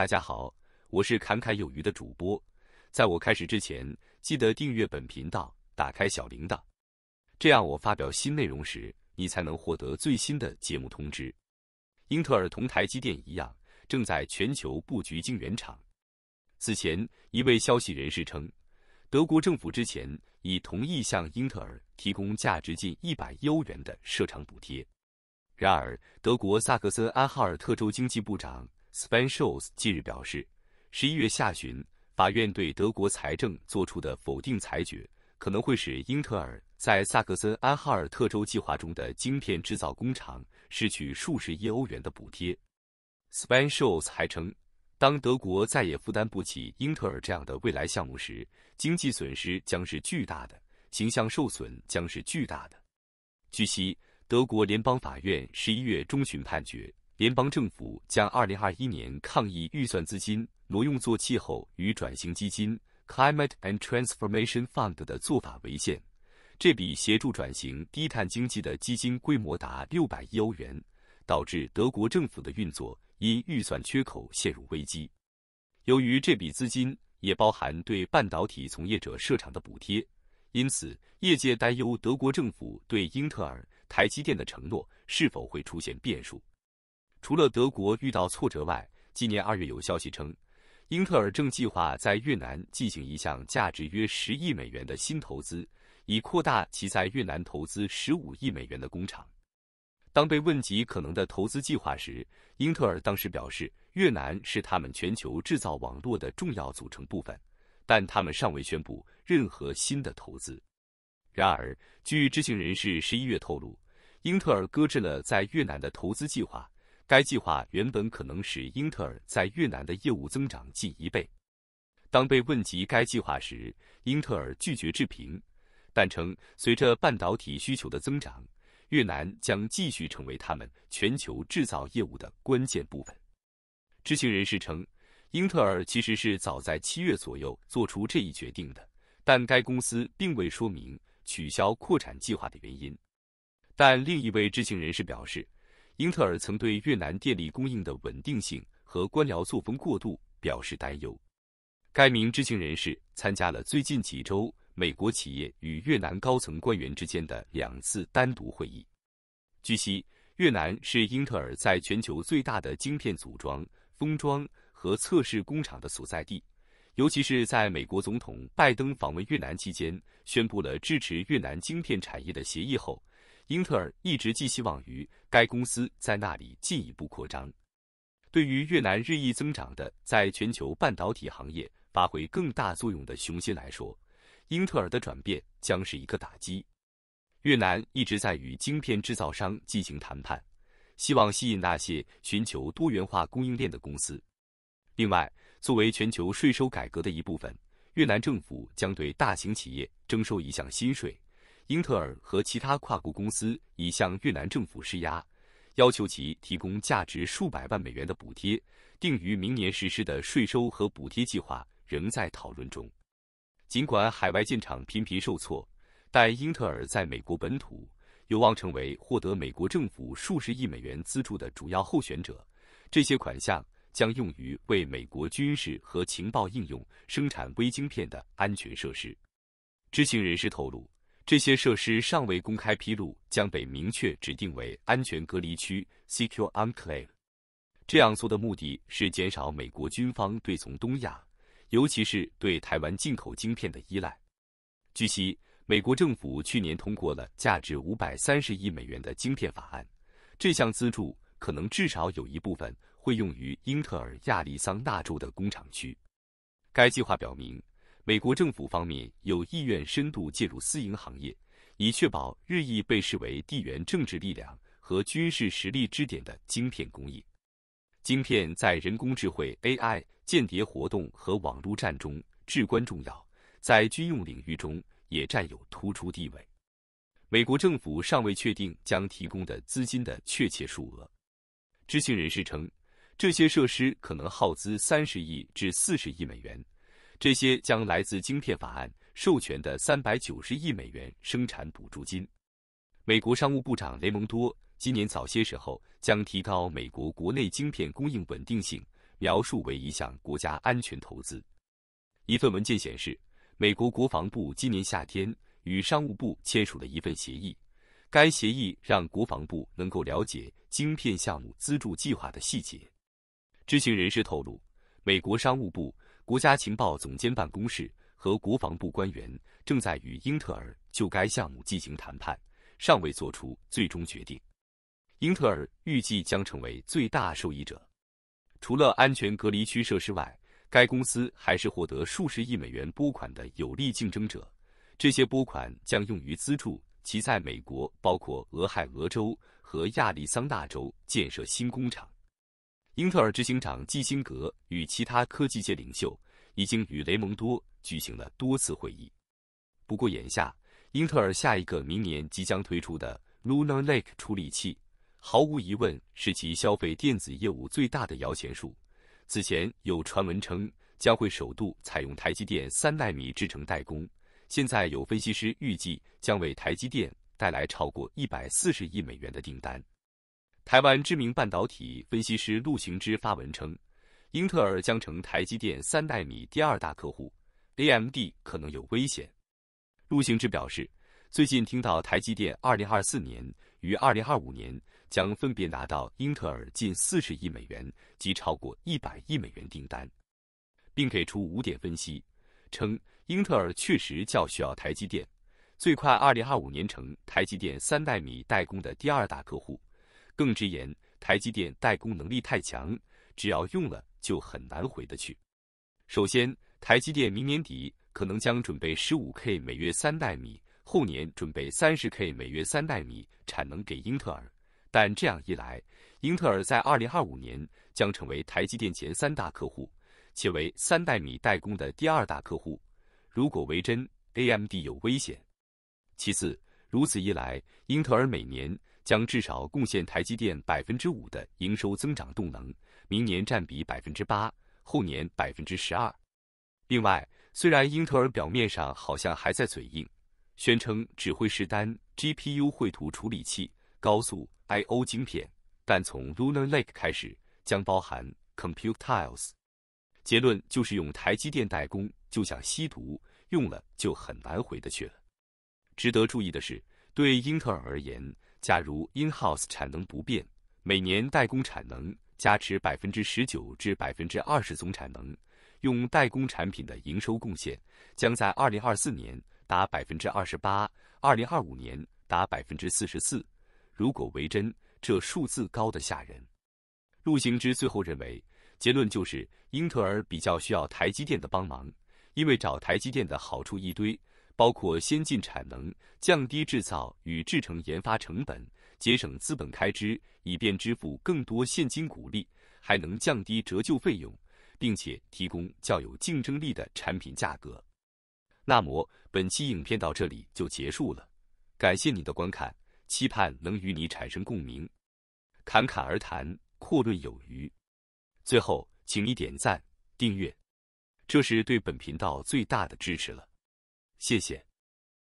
大家好，我是侃侃有余的主播。在我开始之前，记得订阅本频道，打开小铃铛，这样我发表新内容时，你才能获得最新的节目通知。英特尔同台积电一样，正在全球布局晶圆厂。此前，一位消息人士称，德国政府之前已同意向英特尔提供价值近一百亿欧元的设厂补贴。然而，德国萨克森安哈尔特州经济部长。Span shows 近日表示，十一月下旬法院对德国财政做出的否定裁决，可能会使英特尔在萨克森安哈尔特州计划中的晶片制造工厂失去数十亿欧元的补贴。Span shows 还称，当德国再也负担不起英特尔这样的未来项目时，经济损失将是巨大的，形象受损将是巨大的。据悉，德国联邦法院十一月中旬判决。联邦政府将2021年抗疫预算资金挪用作气候与转型基金 （Climate and Transformation Fund） 的做法违宪。这笔协助转型低碳经济的基金规模达600亿欧元，导致德国政府的运作因预算缺口陷入危机。由于这笔资金也包含对半导体从业者设厂的补贴，因此业界担忧德国政府对英特尔、台积电的承诺是否会出现变数。除了德国遇到挫折外，今年二月有消息称，英特尔正计划在越南进行一项价值约十亿美元的新投资，以扩大其在越南投资十五亿美元的工厂。当被问及可能的投资计划时，英特尔当时表示，越南是他们全球制造网络的重要组成部分，但他们尚未宣布任何新的投资。然而，据知情人士十一月透露，英特尔搁置了在越南的投资计划。该计划原本可能使英特尔在越南的业务增长近一倍。当被问及该计划时，英特尔拒绝置评，但称随着半导体需求的增长，越南将继续成为他们全球制造业务的关键部分。知情人士称，英特尔其实是早在七月左右做出这一决定的，但该公司并未说明取消扩产计划的原因。但另一位知情人士表示。英特尔曾对越南电力供应的稳定性和官僚作风过度表示担忧。该名知情人士参加了最近几周美国企业与越南高层官员之间的两次单独会议。据悉，越南是英特尔在全球最大的晶片组装、封装和测试工厂的所在地，尤其是在美国总统拜登访问越南期间，宣布了支持越南晶片产业的协议后。英特尔一直寄希望于该公司在那里进一步扩张。对于越南日益增长的在全球半导体行业发挥更大作用的雄心来说，英特尔的转变将是一个打击。越南一直在与晶片制造商进行谈判，希望吸引那些寻求多元化供应链的公司。另外，作为全球税收改革的一部分，越南政府将对大型企业征收一项新税。英特尔和其他跨国公司已向越南政府施压，要求其提供价值数百万美元的补贴。定于明年实施的税收和补贴计划仍在讨论中。尽管海外建厂频频受挫，但英特尔在美国本土有望成为获得美国政府数十亿美元资助的主要候选者。这些款项将用于为美国军事和情报应用生产微晶片的安全设施。知情人士透露。这些设施尚未公开披露，将被明确指定为安全隔离区 （secure enclave）。这样做的目的是减少美国军方对从东亚，尤其是对台湾进口晶片的依赖。据悉，美国政府去年通过了价值五百三十亿美元的晶片法案，这项资助可能至少有一部分会用于英特尔亚利桑那州的工厂区。该计划表明。美国政府方面有意愿深度介入私营行业，以确保日益被视为地缘政治力量和军事实力支点的晶片供应。晶片在人工智慧 a i 间谍活动和网络战中至关重要，在军用领域中也占有突出地位。美国政府尚未确定将提供的资金的确切数额。知情人士称，这些设施可能耗资三十亿至四十亿美元。这些将来自晶片法案授权的390亿美元生产补助金。美国商务部长雷蒙多今年早些时候将提高美国国内晶片供应稳定性描述为一项国家安全投资。一份文件显示，美国国防部今年夏天与商务部签署了一份协议，该协议让国防部能够了解晶片项目资助计划的细节。知情人士透露，美国商务部。国家情报总监办公室和国防部官员正在与英特尔就该项目进行谈判，尚未做出最终决定。英特尔预计将成为最大受益者。除了安全隔离区设施外，该公司还是获得数十亿美元拨款的有力竞争者。这些拨款将用于资助其在美国，包括俄亥俄州和亚利桑那州建设新工厂。英特尔执行长基辛格与其他科技界领袖已经与雷蒙多举行了多次会议。不过，眼下英特尔下一个明年即将推出的 Lunar Lake 处理器，毫无疑问是其消费电子业务最大的摇钱树。此前有传闻称将会首度采用台积电三纳米制程代工，现在有分析师预计将为台积电带来超过一百四十亿美元的订单。台湾知名半导体分析师陆行之发文称，英特尔将成台积电三纳米第二大客户，AMD 可能有危险。陆行之表示，最近听到台积电2024年与2025年将分别拿到英特尔近40亿美元及超过100亿美元订单，并给出五点分析，称英特尔确实较需要台积电，最快2025年成台积电三纳米代工的第二大客户。更直言，台积电代工能力太强，只要用了就很难回得去。首先，台积电明年底可能将准备 15K 每月三代米，后年准备 30K 每月三代米产能给英特尔。但这样一来，英特尔在2025年将成为台积电前三大客户，且为三代米代工的第二大客户。如果为真，AMD 有危险。其次，如此一来，英特尔每年。将至少贡献台积电百分之五的营收增长动能，明年占比百分之八，后年百分之十二。另外，虽然英特尔表面上好像还在嘴硬，宣称只会是单 GPU 绘图处理器、高速 I/O 晶片，但从 Lunar Lake 开始将包含 Compute Tiles。结论就是用台积电代工就像吸毒，用了就很难回得去了。值得注意的是，对英特尔而言。假如 In-house 产能不变，每年代工产能加持百分之十九至百分之二十总产能，用代工产品的营收贡献将在二零二四年达百分之二十八，二零二五年达百分之四十四。如果为真，这数字高得吓人。陆行之最后认为，结论就是英特尔比较需要台积电的帮忙，因为找台积电的好处一堆。包括先进产能，降低制造与制成研发成本，节省资本开支，以便支付更多现金股利，还能降低折旧费用，并且提供较有竞争力的产品价格。那么本期影片到这里就结束了，感谢你的观看，期盼能与你产生共鸣。侃侃而谈，阔论有余。最后，请你点赞、订阅，这是对本频道最大的支持了。谢谢。